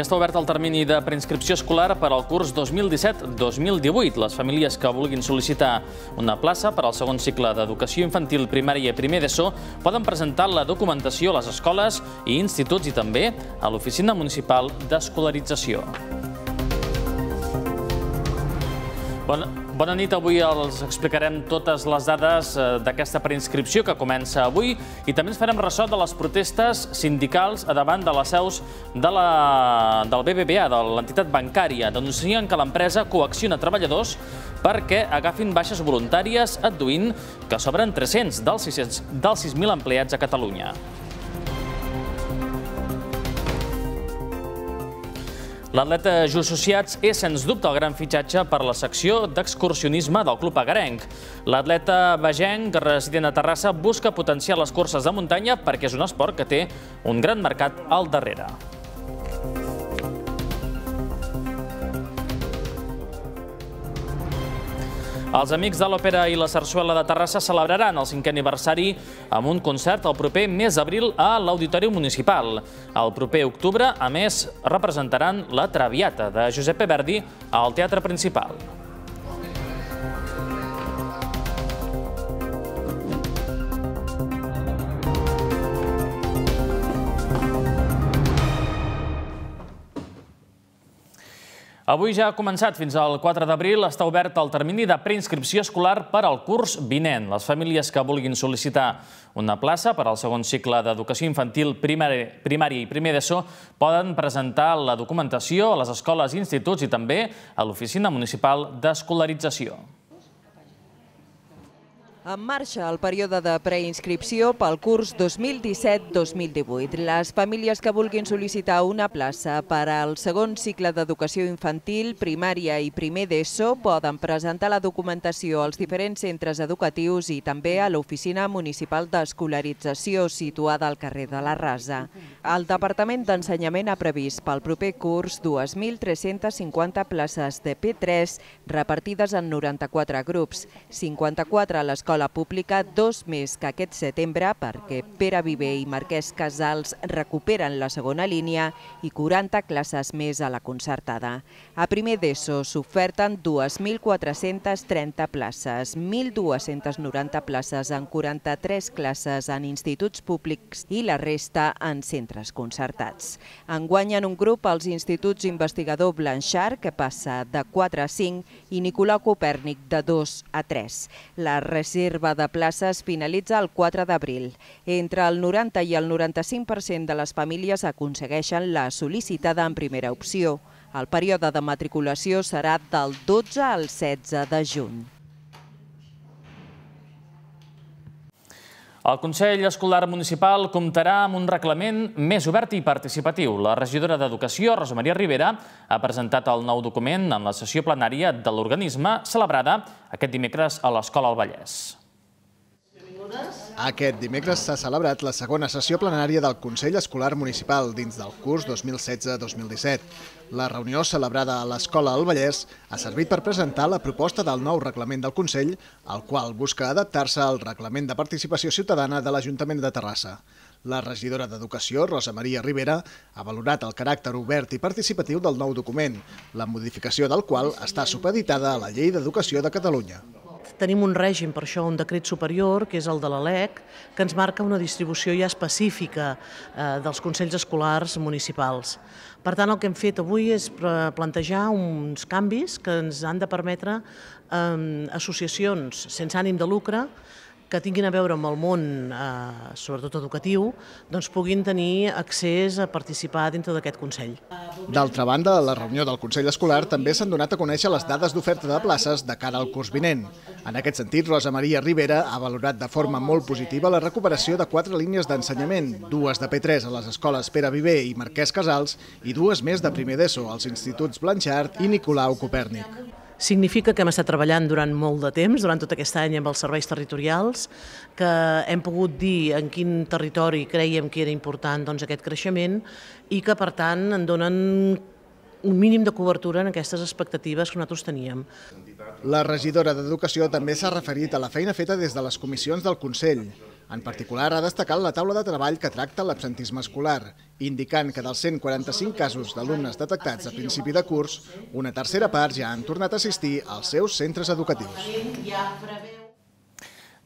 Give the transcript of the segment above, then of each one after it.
Ja està obert el termini de preinscripció escolar per al curs 2017-2018. Les famílies que vulguin sol·licitar una plaça per al segon cicle d'educació infantil primària i primer d'ESO poden presentar la documentació a les escoles i instituts i també a l'Oficina Municipal d'Escolarització. Bona... Bona nit, avui els explicarem totes les dades eh, d'aquesta preinscripció que comença avui i també ens farem ressò de les protestes sindicals a davant de les seus de la, del BBVA, de l'entitat bancària. Denuncien que l'empresa coacciona treballadors perquè agafin baixes voluntàries, adduint que sobren 300 dels 6.000 empleats a Catalunya. L'atleta Jus Associats és, sens dubte, el gran fitxatge per la secció d'excursionisme del Club Agarenc. L'atleta vegenc, resident a Terrassa, busca potenciar les curses de muntanya perquè és un esport que té un gran mercat al darrere. Els amics de l'Òpera i la Sarsuela de Terrassa celebraran el cinquè aniversari amb un concert el proper mes d'abril a l'Auditori Municipal. El proper octubre, a més, representaran la Traviata de Giuseppe Verdi al Teatre Principal. Avui ja ha començat fins al 4 d'abril. Està obert el termini de preinscripció escolar per al curs vinent. Les famílies que vulguin sol·licitar una plaça per al segon cicle d'educació infantil primària i primer d'ESO poden presentar la documentació a les escoles, i instituts i també a l'Oficina Municipal d'Escolarització. En marxa el període de preinscripció pel curs 2017-2018. Les famílies que vulguin sol·licitar una plaça per al segon cicle d'educació infantil, primària i primer d'ESO poden presentar la documentació als diferents centres educatius i també a l'Oficina Municipal d'Escolarització situada al carrer de la Rasa. El Departament d'Ensenyament ha previst pel proper curs 2.350 places de P3 repartides en 94 grups, 54 a l'escola l'escola pública dos més que aquest setembre perquè Pere Viver i Marquès Casals recuperen la segona línia i 40 classes més a la concertada. A primer d'ESO s'oferten 2.430 places, 1.290 places en 43 classes en instituts públics i la resta en centres concertats. Enguanyen un grup els instituts investigador Blanchard, que passa de 4 a 5, i Nicolau Copèrnic, de 2 a 3. La residència reserva de places finalitza el 4 d'abril. Entre el 90 i el 95% de les famílies aconsegueixen la sol·licitada en primera opció. El període de matriculació serà del 12 al 16 de juny. El Consell Escolar Municipal comptarà amb un reglament més obert i participatiu. La regidora d'Educació, Rosa Maria Rivera, ha presentat el nou document en la sessió plenària de l'organisme celebrada aquest dimecres a l'Escola al Vallès. Aquest dimecres s'ha celebrat la segona sessió plenària del Consell Escolar Municipal dins del curs 2016-2017. La reunió celebrada a l'Escola del Vallès ha servit per presentar la proposta del nou reglament del Consell, el qual busca adaptar-se al reglament de participació ciutadana de l'Ajuntament de Terrassa. La regidora d'Educació, Rosa Maria Rivera, ha valorat el caràcter obert i participatiu del nou document, la modificació del qual està supeditada a la Llei d'Educació de Catalunya tenim un règim, per això, un decret superior, que és el de LEC, que ens marca una distribució ja específica eh, dels Consells Escolars Municipals. Per tant, el que hem fet avui és plantejar uns canvis que ens han de permetre eh, associacions sense ànim de lucre que tinguin a veure amb el món, eh, sobretot educatiu, doncs puguin tenir accés a participar dintre d'aquest Consell. D'altra banda, a la reunió del Consell Escolar també s'han donat a conèixer les dades d'oferta de places de cara al curs vinent. En aquest sentit, Rosa Maria Rivera ha valorat de forma molt positiva la recuperació de quatre línies d'ensenyament, dues de P3 a les escoles Pere Viver i Marquès Casals i dues més de primer d'ESO als instituts Blanchard i Nicolau Copèrnic. Significa que hem estat treballant durant molt de temps, durant tot aquest any amb els serveis territorials, que hem pogut dir en quin territori creiem que era important doncs, aquest creixement i que, per tant, en donen un mínim de cobertura en aquestes expectatives que nosaltres teníem. La regidora d'Educació també s'ha referit a la feina feta des de les comissions del Consell. En particular, ha destacat la taula de treball que tracta l'absentisme escolar, indicant que dels 145 casos d'alumnes detectats a principi de curs, una tercera part ja han tornat a assistir als seus centres educatius.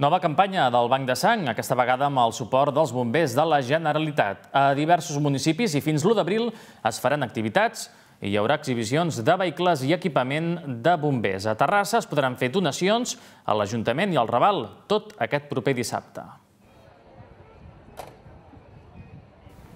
Nova campanya del Banc de Sang, aquesta vegada amb el suport dels bombers de la Generalitat. A diversos municipis i fins l'1 d'abril es faran activitats i hi haurà exhibicions de vehicles i equipament de bombers. A Terrassa es podran fer donacions a l'Ajuntament i al Raval tot aquest proper dissabte.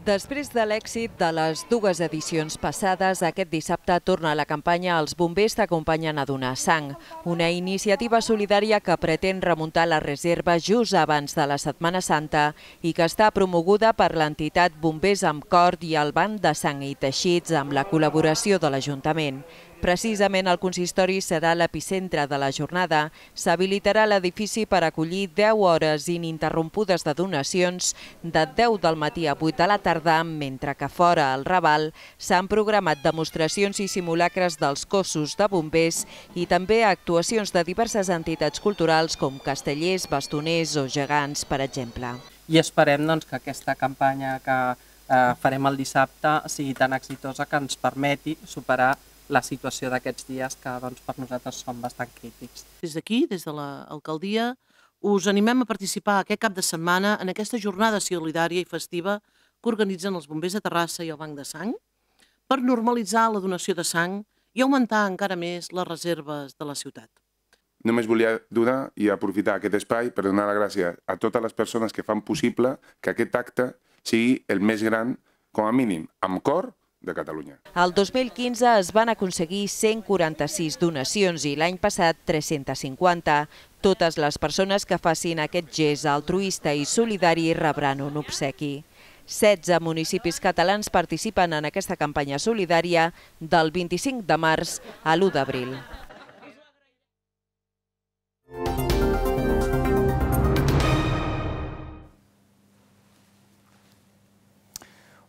Després de l'èxit de les dues edicions passades, aquest dissabte torna a la campanya Els bombers t'acompanyen a donar sang, una iniciativa solidària que pretén remuntar la reserva just abans de la Setmana Santa i que està promoguda per l'entitat Bombers amb Cort i el Banc de Sang i Teixits amb la col·laboració de l'Ajuntament. Precisament el consistori serà l'epicentre de la jornada. S'habilitarà l'edifici per acollir 10 hores ininterrompudes de donacions de 10 del matí a 8 de la tarda, mentre que fora, al Raval, s'han programat demostracions i simulacres dels cossos de bombers i també actuacions de diverses entitats culturals com castellers, bastoners o gegants, per exemple. I esperem doncs, que aquesta campanya que eh, farem el dissabte sigui tan exitosa que ens permeti superar la situació d'aquests dies que doncs, per nosaltres són bastant crítics. Des d'aquí, des de l'alcaldia, us animem a participar aquest cap de setmana en aquesta jornada solidària i festiva que organitzen els bombers de Terrassa i el Banc de Sang per normalitzar la donació de sang i augmentar encara més les reserves de la ciutat. Només volia donar i aprofitar aquest espai per donar la gràcia a totes les persones que fan possible que aquest acte sigui el més gran, com a mínim, amb cor de Catalunya. El 2015 es van aconseguir 146 donacions i l'any passat 350. Totes les persones que facin aquest gest altruista i solidari rebran un obsequi. 16 municipis catalans participen en aquesta campanya solidària del 25 de març a l'1 d'abril.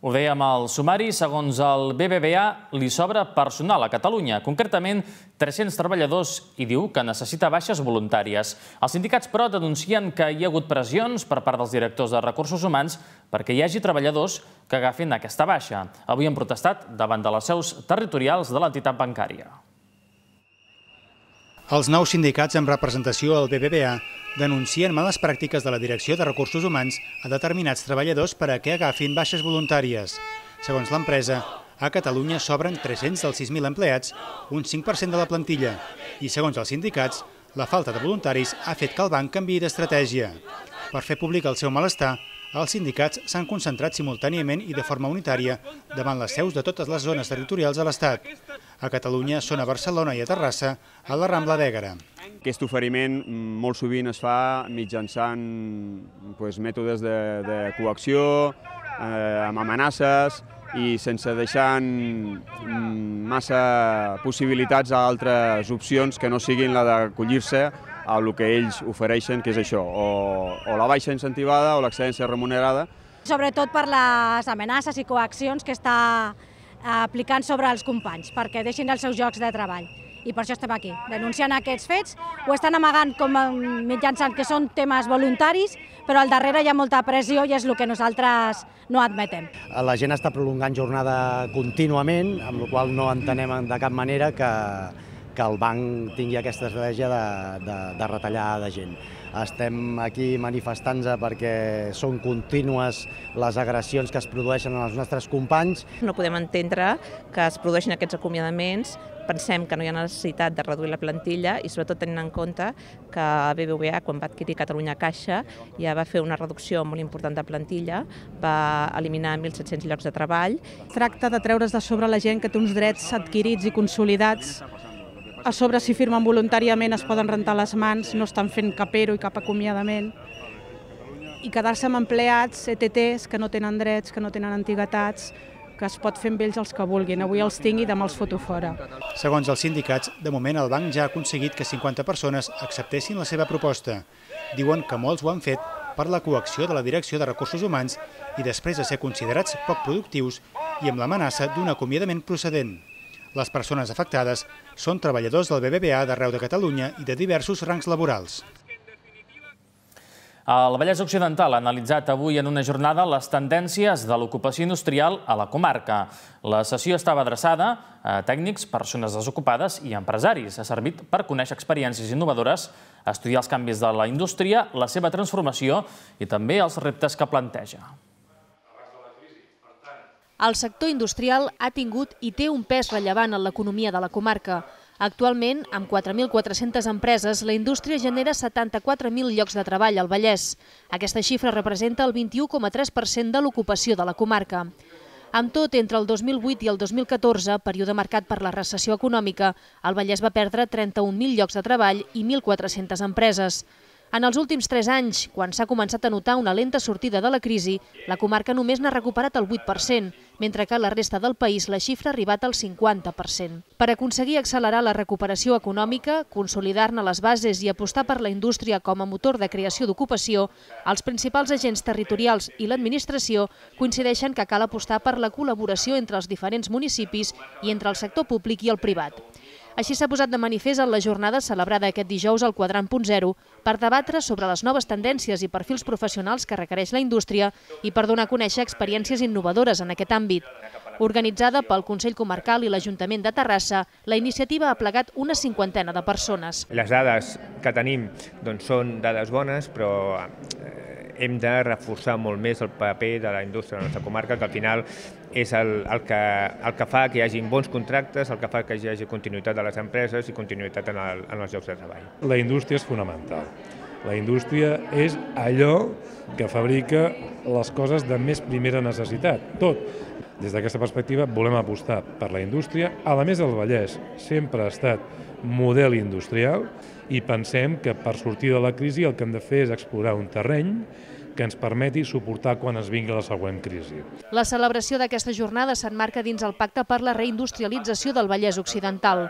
Ho dèiem al sumari, segons el BBVA, li sobra personal a Catalunya, concretament 300 treballadors, i diu que necessita baixes voluntàries. Els sindicats, però, denuncien que hi ha hagut pressions per part dels directors de recursos humans perquè hi hagi treballadors que agafin aquesta baixa. Avui han protestat davant de les seus territorials de l'entitat bancària. Els nous sindicats amb representació al BBVA denuncien males pràctiques de la Direcció de Recursos Humans a determinats treballadors per a que agafin baixes voluntàries. Segons l'empresa, a Catalunya s'obren 300 dels 6.000 empleats, un 5% de la plantilla, i segons els sindicats, la falta de voluntaris ha fet que el banc canviï d'estratègia. Per fer públic el seu malestar, els sindicats s'han concentrat simultàniament i de forma unitària davant les seus de totes les zones territorials de l'Estat. A Catalunya són a Barcelona i a Terrassa, a la Rambla d'Ègara. Aquest oferiment molt sovint es fa mitjançant doncs, mètodes de, de coacció, eh, amb amenaces i sense deixar mm, massa possibilitats a altres opcions que no siguin la d'acollir-se a el que ells ofereixen, que és això, o, o la baixa incentivada o l'excedència remunerada. Sobretot per les amenaces i coaccions que està eh, aplicant sobre els companys, perquè deixin els seus llocs de treball. I per això estem aquí, denunciant aquests fets. Ho estan amagant com eh, mitjançant que són temes voluntaris, però al darrere hi ha molta pressió i és el que nosaltres no admetem. La gent està prolongant jornada contínuament, amb la qual no entenem de cap manera que, que el banc tingui aquesta estratègia de, de, de retallar de gent. Estem aquí manifestant perquè són contínues les agressions que es produeixen als nostres companys. No podem entendre que es produeixin aquests acomiadaments pensem que no hi ha necessitat de reduir la plantilla i sobretot tenint en compte que BBVA, quan va adquirir Catalunya Caixa, ja va fer una reducció molt important de plantilla, va eliminar 1.700 llocs de treball. Tracta de treure's de sobre la gent que té uns drets adquirits i consolidats a sobre si firmen voluntàriament es poden rentar les mans, no estan fent cap ero i cap acomiadament, i quedar-se amb empleats, ETTs, que no tenen drets, que no tenen antiguetats, que es pot fer amb ells els que vulguin. Avui els tinc i demà els foto fora. Segons els sindicats, de moment el banc ja ha aconseguit que 50 persones acceptessin la seva proposta. Diuen que molts ho han fet per la coacció de la Direcció de Recursos Humans i després de ser considerats poc productius i amb l'amenaça d'un acomiadament procedent. Les persones afectades són treballadors del BBVA d'arreu de Catalunya i de diversos rangs laborals. El Vallès Occidental ha analitzat avui en una jornada les tendències de l'ocupació industrial a la comarca. La sessió estava adreçada a tècnics, persones desocupades i empresaris. Ha servit per conèixer experiències innovadores, estudiar els canvis de la indústria, la seva transformació i també els reptes que planteja el sector industrial ha tingut i té un pes rellevant en l'economia de la comarca. Actualment, amb 4.400 empreses, la indústria genera 74.000 llocs de treball al Vallès. Aquesta xifra representa el 21,3% de l'ocupació de la comarca. Amb tot, entre el 2008 i el 2014, període marcat per la recessió econòmica, el Vallès va perdre 31.000 llocs de treball i 1.400 empreses. En els últims tres anys, quan s'ha començat a notar una lenta sortida de la crisi, la comarca només n'ha recuperat el 8%, mentre que a la resta del país la xifra ha arribat al 50%. Per aconseguir accelerar la recuperació econòmica, consolidar-ne les bases i apostar per la indústria com a motor de creació d'ocupació, els principals agents territorials i l'administració coincideixen que cal apostar per la col·laboració entre els diferents municipis i entre el sector públic i el privat. Així s'ha posat de manifest en la jornada celebrada aquest dijous al Quadrant Punt Zero per debatre sobre les noves tendències i perfils professionals que requereix la indústria i per donar a conèixer experiències innovadores en aquest àmbit. Organitzada pel Consell Comarcal i l'Ajuntament de Terrassa, la iniciativa ha plegat una cinquantena de persones. Les dades que tenim doncs, són dades bones, però eh, hem de reforçar molt més el paper de la indústria de la nostra comarca, que al final és el, el, que, el que fa que hi hagi bons contractes, el que fa que hi hagi continuïtat de les empreses i continuïtat en, el, en els llocs de treball. La indústria és fonamental. La indústria és allò que fabrica les coses de més primera necessitat, tot. Des d'aquesta perspectiva volem apostar per la indústria. A la més, el Vallès sempre ha estat model industrial i pensem que per sortir de la crisi el que hem de fer és explorar un terreny que ens permeti suportar quan es vingui la següent crisi. La celebració d'aquesta jornada s'enmarca dins el Pacte per la Reindustrialització del Vallès Occidental.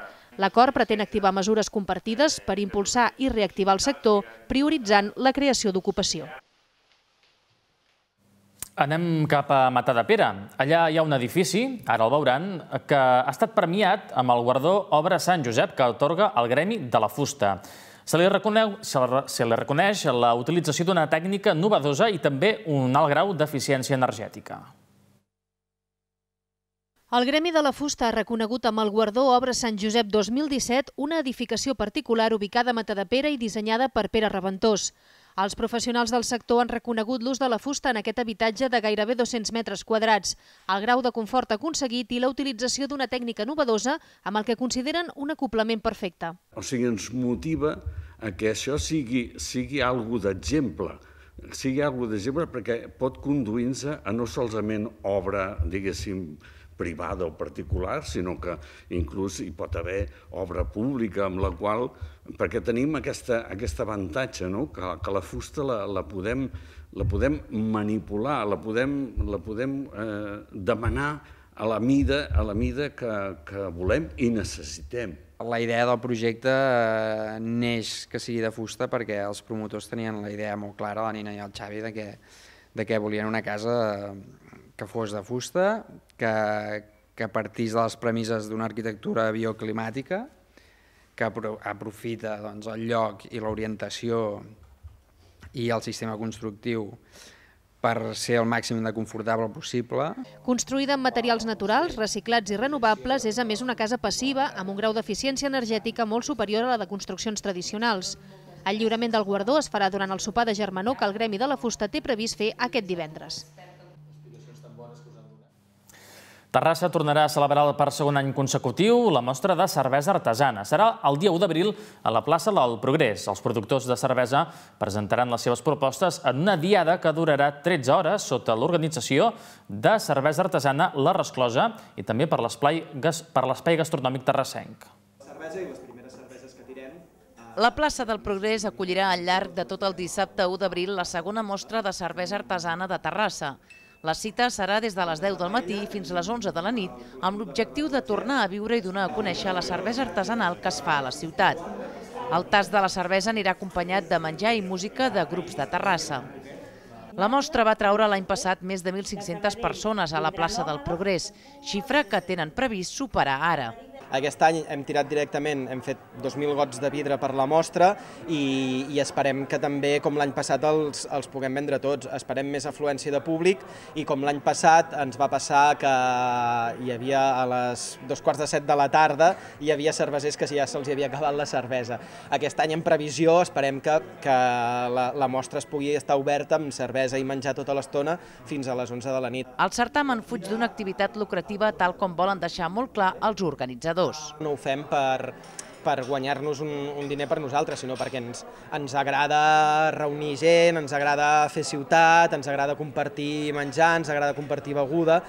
L'acord pretén activar mesures compartides per impulsar i reactivar el sector, prioritzant la creació d'ocupació. Anem cap a Pere. Allà hi ha un edifici, ara el veuran, que ha estat premiat amb el guardó Obra Sant Josep que otorga el Gremi de la Fusta. Se li, reconeu, se, li, se li reconeix la utilització d'una tècnica novedosa i també un alt grau d'eficiència energètica. El Gremi de la Fusta ha reconegut amb el guardó Obra Sant Josep 2017 una edificació particular ubicada a Matadepera i dissenyada per Pere Reventós. Els professionals del sector han reconegut l'ús de la fusta en aquest habitatge de gairebé 200 metres quadrats, el grau de confort aconseguit i la utilització d'una tècnica novedosa amb el que consideren un acoplament perfecte. O sigui, ens motiva que això sigui, sigui algo d'exemple, sigui algo d'exemple perquè pot conduir se a no solament obra, diguéssim, privada o particular, sinó que inclús hi pot haver obra pública amb la qual... perquè tenim aquesta, aquest avantatge, no? que, que la fusta la, la, podem, la podem manipular, la podem, la podem eh, demanar a la mida, a la mida que, que volem i necessitem. La idea del projecte eh, neix que sigui de fusta perquè els promotors tenien la idea molt clara, la Nina i el Xavi, de que, de que volien una casa eh, que fos de fusta, que, que partís de les premisses d'una arquitectura bioclimàtica, que aprofita doncs, el lloc i l'orientació i el sistema constructiu per ser el màxim de confortable possible. Construïda amb materials naturals, reciclats i renovables, és a més una casa passiva amb un grau d'eficiència energètica molt superior a la de construccions tradicionals. El lliurament del guardó es farà durant el sopar de Germanó que el Gremi de la Fusta té previst fer aquest divendres. Terrassa tornarà a celebrar per segon any consecutiu la mostra de cervesa artesana. Serà el dia 1 d'abril a la plaça del Progrés. Els productors de cervesa presentaran les seves propostes en una diada que durarà 13 hores sota l'organització de cervesa artesana La Resclosa i també per l'espai gastronòmic terrassenc. La la plaça del Progrés acollirà al llarg de tot el dissabte 1 d'abril la segona mostra de cervesa artesana de Terrassa. La cita serà des de les 10 del matí fins a les 11 de la nit, amb l'objectiu de tornar a viure i donar a conèixer la cervesa artesanal que es fa a la ciutat. El tas de la cervesa anirà acompanyat de menjar i música de grups de Terrassa. La mostra va traure l'any passat més de 1.500 persones a la plaça del Progrés, xifra que tenen previst superar ara. Aquest any hem tirat directament, hem fet 2.000 gots de vidre per la mostra i, i esperem que també, com l'any passat, els, els puguem vendre tots. Esperem més afluència de públic i com l'any passat ens va passar que hi havia a les dos quarts de set de la tarda hi havia cervesers que ja se'ls havia acabat la cervesa. Aquest any, en previsió, esperem que, que la, la mostra es pugui estar oberta amb cervesa i menjar tota l'estona fins a les 11 de la nit. El certamen fuig d'una activitat lucrativa tal com volen deixar molt clar els organitzadors jugadors. No ho fem per, per guanyar-nos un, un diner per nosaltres, sinó perquè ens, ens agrada reunir gent, ens agrada fer ciutat, ens agrada compartir menjar, ens agrada compartir beguda,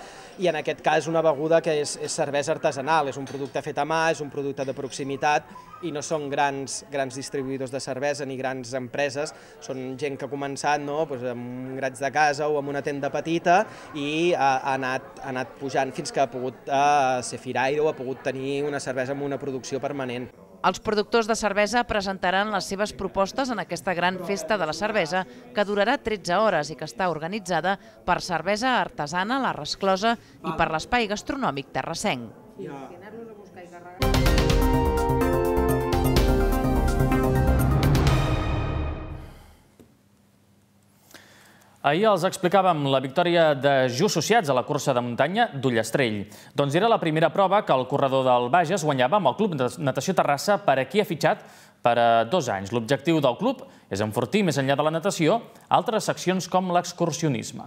i en aquest cas una beguda que és, és cervesa artesanal, és un producte fet a mà, és un producte de proximitat, i no són grans, grans distribuïdors de cervesa ni grans empreses, són gent que ha començat no, doncs amb un grats de casa o amb una tenda petita i ha, ha, anat, ha anat pujant fins que ha pogut eh, ser firaire o ha pogut tenir una cervesa amb una producció permanent. Els productors de cervesa presentaran les seves propostes en aquesta gran festa de la cervesa que durarà 13 hores i que està organitzada per Cervesa Artesana, La Resclosa i per l'Espai Gastronòmic Terrassenc. Yeah. Ahir els explicàvem la victòria de Just Sociats a la cursa de muntanya d'Ullestrell. Doncs era la primera prova que el corredor del Bages guanyava amb el Club de Natació Terrassa per a qui ha fitxat per a eh, dos anys. L'objectiu del club és enfortir, més enllà de la natació, altres seccions com l'excursionisme.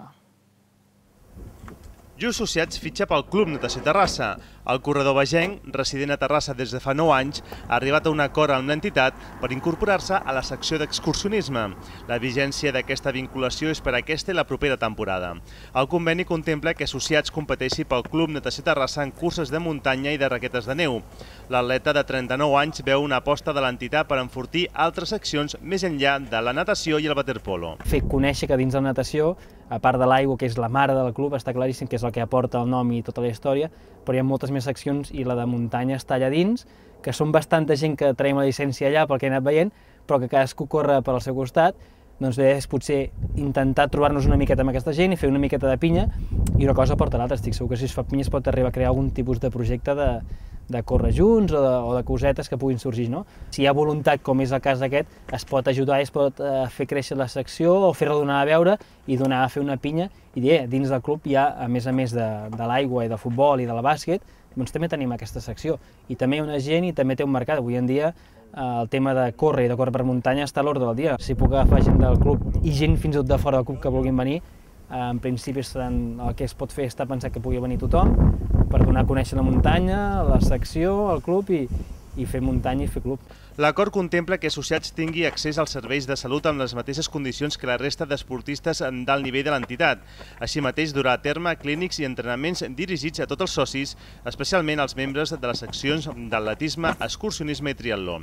Just Sociats fitxa pel Club Natació Terrassa, el corredor vegenc, resident a Terrassa des de fa 9 anys, ha arribat a un acord amb l'entitat per incorporar-se a la secció d'excursionisme. La vigència d'aquesta vinculació és per aquesta i la propera temporada. El conveni contempla que associats competeixi pel Club Natació Terrassa en curses de muntanya i de raquetes de neu. L'atleta de 39 anys veu una aposta de l'entitat per enfortir altres seccions més enllà de la natació i el waterpolo. Fer conèixer que dins de la natació a part de l'aigua, que és la mare del club, està claríssim que és el que aporta el nom i tota la història, però hi ha moltes més seccions i la de muntanya està allà dins, que són bastanta gent que traiem la llicència allà pel que he anat veient, però que cadascú corre pel seu costat, doncs bé, és potser intentar trobar-nos una miqueta amb aquesta gent i fer una miqueta de pinya i una cosa porta l'altra. Estic segur que si es fa pinya es pot arribar a crear algun tipus de projecte de, de córrer junts o de, o de cosetes que puguin sorgir, no? Si hi ha voluntat, com és el cas d'aquest, es pot ajudar es pot eh, fer créixer la secció o fer-la donar a veure i donar a fer una pinya i dir, dins del club hi ha, a més a més de, de l'aigua i de futbol i de la bàsquet, doncs també tenim aquesta secció. I també hi ha una gent i també té un mercat. Avui en dia eh, el tema de córrer i de córrer per muntanya està a l'ordre del dia. Si puc agafar gent del club i gent fins i tot de fora del club que vulguin venir, eh, en principi seran, el que es pot fer està pensat que pugui venir tothom per donar a conèixer la muntanya, la secció, el club i, i fer muntanya i fer club. L'acord contempla que associats tingui accés als serveis de salut amb les mateixes condicions que la resta d'esportistes d'alt nivell de l'entitat. Així mateix durà a terme clínics i entrenaments dirigits a tots els socis, especialment als membres de les seccions d'atletisme, excursionisme i triatló.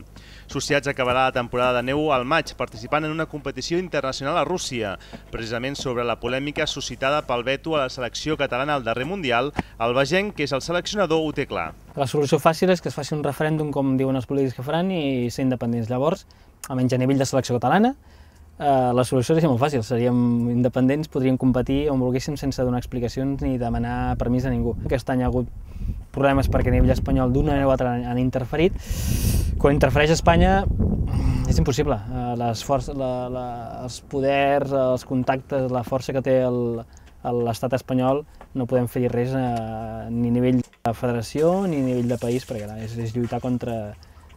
Sociats acabarà la temporada de neu al maig, participant en una competició internacional a Rússia, precisament sobre la polèmica suscitada pel veto a la selecció catalana al darrer Mundial, el vegenc, que és el seleccionador, ho té clar. La solució fàcil és que es faci un referèndum, com diuen els polítics que faran, i ser independents. Llavors, almenys a nivell de selecció catalana, eh, la solució seria molt fàcil. Seríem independents, podríem competir on volguéssim sense donar explicacions ni demanar permís a ningú. Aquest any hi ha hagut problemes perquè a nivell espanyol d'una o altra han interferit. Quan interfereix Espanya és impossible. Eh, les forces, la, la, els poders, els contactes, la força que té l'estat espanyol no podem fer res eh, ni a nivell de federació ni a nivell de país perquè és, és lluitar contra,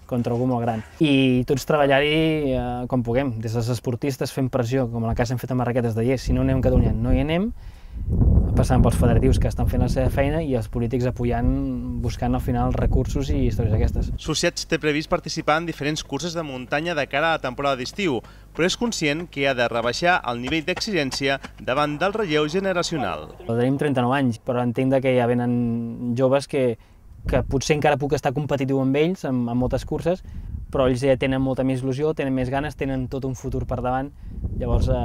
contra algú molt gran. I tots treballar-hi eh, com puguem, des dels esportistes fent pressió, com la que s'han fet amb Marraquetes de si no anem a Catalunya no hi anem, passant pels federatius que estan fent la seva feina i els polítics apoyant, buscant al final recursos i històries aquestes. Societs té previst participar en diferents curses de muntanya de cara a la temporada d'estiu, però és conscient que ha de rebaixar el nivell d'exigència davant del relleu generacional. Tenim 39 anys, però entenc que ja venen joves que, que potser encara puc estar competitiu amb ells, en, en moltes curses, però ells ja tenen molta més il·lusió, tenen més ganes, tenen tot un futur per davant, llavors eh,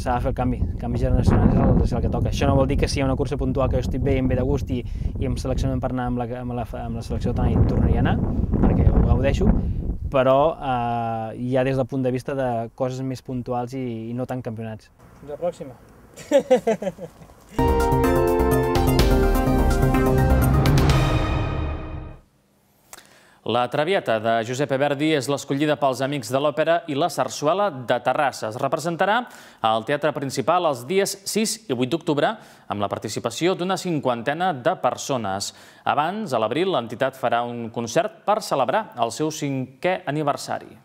s'ha de fer el canvi, el canvi generacional és el, és el que toca. Això no vol dir que si hi ha una cursa puntual que jo estic bé i em ve de gust i, i em seleccionen per anar amb la, amb la, amb la selecció tant i tornaria a anar, perquè ho gaudeixo, però eh, ja des del punt de vista de coses més puntuals i, i no tan campionats. Fins la pròxima! La Traviata de Giuseppe Verdi és l'escollida pels Amics de l'Òpera i la Sarsuela de Terrassa. Es representarà al Teatre Principal els dies 6 i 8 d'octubre amb la participació d'una cinquantena de persones. Abans, a l'abril, l'entitat farà un concert per celebrar el seu cinquè aniversari.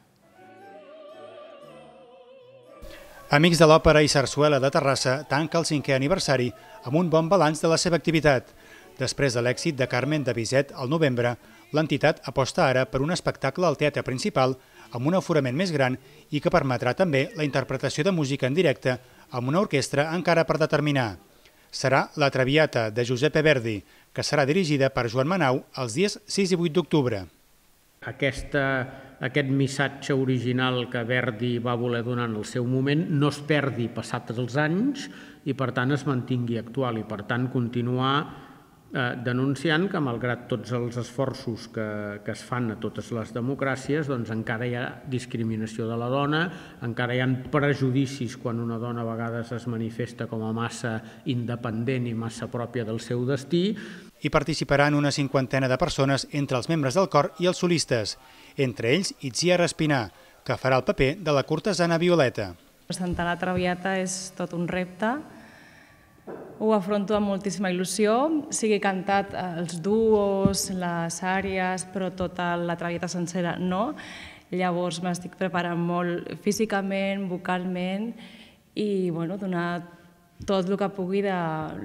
Amics de l'Òpera i Sarsuela de Terrassa tanca el cinquè aniversari amb un bon balanç de la seva activitat. Després de l'èxit de Carmen de Bizet al novembre, l'entitat aposta ara per un espectacle al teatre principal amb un aforament més gran i que permetrà també la interpretació de música en directe amb una orquestra encara per determinar. Serà La Traviata de Giuseppe Verdi, que serà dirigida per Joan Manau els dies 6 i 8 d'octubre. Aquesta, aquest missatge original que Verdi va voler donar en el seu moment no es perdi passats els anys i per tant es mantingui actual i per tant continuar Eh, denunciant que malgrat tots els esforços que, que es fan a totes les democràcies, doncs encara hi ha discriminació de la dona, encara hi ha prejudicis quan una dona a vegades es manifesta com a massa independent i massa pròpia del seu destí. Hi participaran una cinquantena de persones entre els membres del cor i els solistes, entre ells Itziar Espinar, que farà el paper de la cortesana Violeta. Presentar la Traviata és tot un repte, ho afronto amb moltíssima il·lusió, sigui cantat eh, els duos, les àries, però tota la traviata sencera no. Llavors m'estic preparant molt físicament, vocalment i bueno, donar tot el que pugui de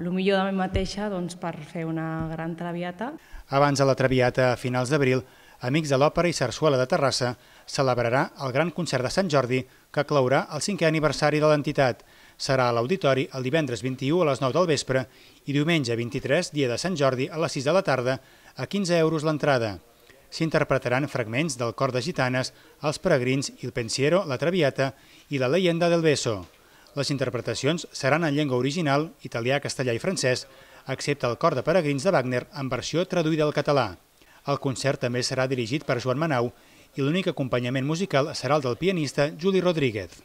lo millor de mi mateixa doncs, per fer una gran traviata. Abans de la traviata, a finals d'abril, Amics de l'Òpera i Sarsuela de Terrassa celebrarà el gran concert de Sant Jordi que claurà el cinquè aniversari de l'entitat serà a l'auditori el divendres 21 a les 9 del vespre i diumenge 23, dia de Sant Jordi, a les 6 de la tarda, a 15 euros l'entrada. S'interpretaran fragments del cor de gitanes, els peregrins, il pensiero, la traviata i la leyenda del beso. Les interpretacions seran en llengua original, italià, castellà i francès, excepte el cor de peregrins de Wagner en versió traduïda al català. El concert també serà dirigit per Joan Manau i l'únic acompanyament musical serà el del pianista Juli Rodríguez.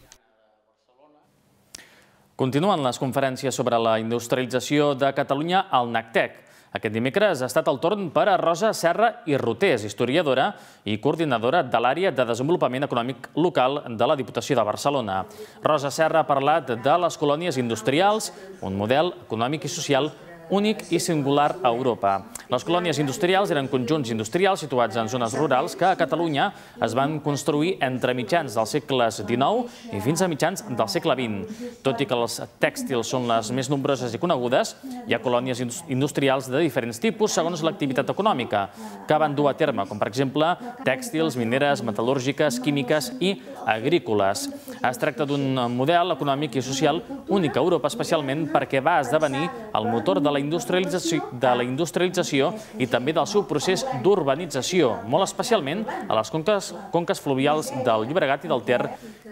Continuen les conferències sobre la industrialització de Catalunya al NACTEC. E Aquest dimecres ha estat el torn per a Rosa Serra i Rotés, historiadora i coordinadora de l'àrea de desenvolupament econòmic local de la Diputació de Barcelona. Rosa Serra ha parlat de les colònies industrials, un model econòmic i social únic i singular a Europa. Les colònies industrials eren conjunts industrials situats en zones rurals que a Catalunya es van construir entre mitjans dels segles XIX i fins a mitjans del segle XX. Tot i que els tèxtils són les més nombroses i conegudes, hi ha colònies industrials de diferents tipus segons l'activitat econòmica que van dur a terme, com per exemple tèxtils, mineres, metal·lúrgiques, químiques i agrícoles. Es tracta d'un model econòmic i social únic a Europa, especialment perquè va esdevenir el motor de la la industrialització, de la industrialització i també del seu procés d'urbanització, molt especialment a les conques, conques fluvials del Llobregat i del Ter,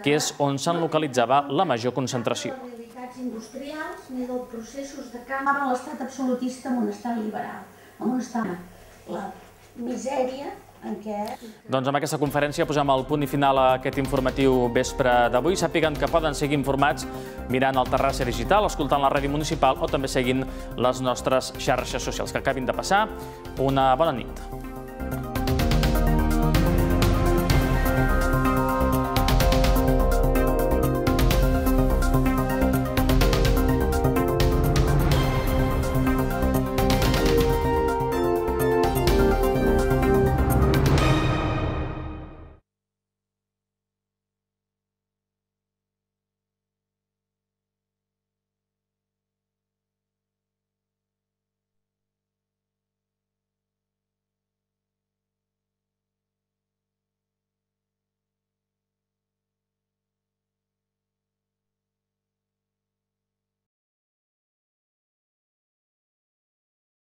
que és on se'n localitzava la major concentració. industrials ni dels processos de camp en l'estat absolutista amb un estat liberal, amb un estat... La misèria en què... Doncs amb aquesta conferència posem el punt i final a aquest informatiu vespre d'avui. Sàpiguen que poden seguir informats mirant el Terrassa Digital, escoltant la ràdio municipal o també seguint les nostres xarxes socials. Que acabin de passar una bona nit.